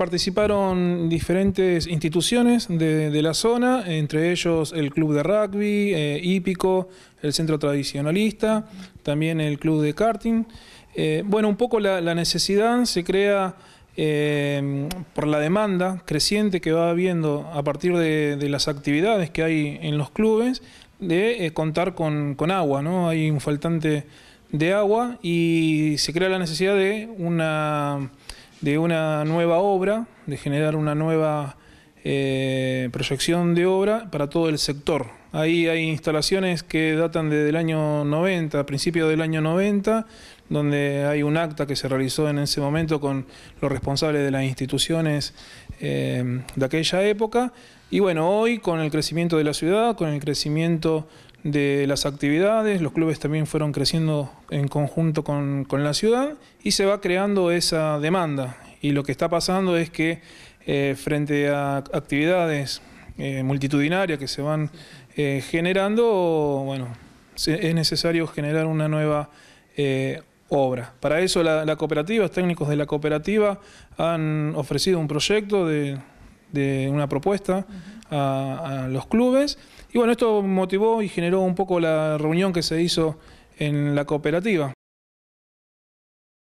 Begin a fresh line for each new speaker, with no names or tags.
participaron diferentes instituciones de, la zona, entre ellos el club de rugby, eh, hípico, el centro tradicionalista, también el club de karting. Eh, bueno, un poco la, necesidad se crea eh, por la demanda creciente que va habiendo a partir de, las actividades que hay en los clubes de contar con, con agua, ¿no? Hay un faltante de agua y se crea la necesidad de una de una nueva obra, de generar una nueva eh, proyección de obra para todo el sector. Ahí hay instalaciones que datan desde el año 90, a principios del año 90, donde hay un acta que se realizó en ese momento con los responsables de las instituciones eh, de aquella época. Y bueno, hoy con el crecimiento de la ciudad, con el crecimiento de las actividades, los clubes también fueron creciendo en conjunto con, con la ciudad y se va creando esa demanda. Y lo que está pasando es que eh, frente a actividades eh, multitudinarias que se van eh, generando, bueno, es necesario generar una nueva obra. Para eso la, cooperativa, los técnicos de la cooperativa han ofrecido un proyecto de, una propuesta a, a los clubes y bueno, esto motivó y generó un poco la reunión que se hizo en la cooperativa.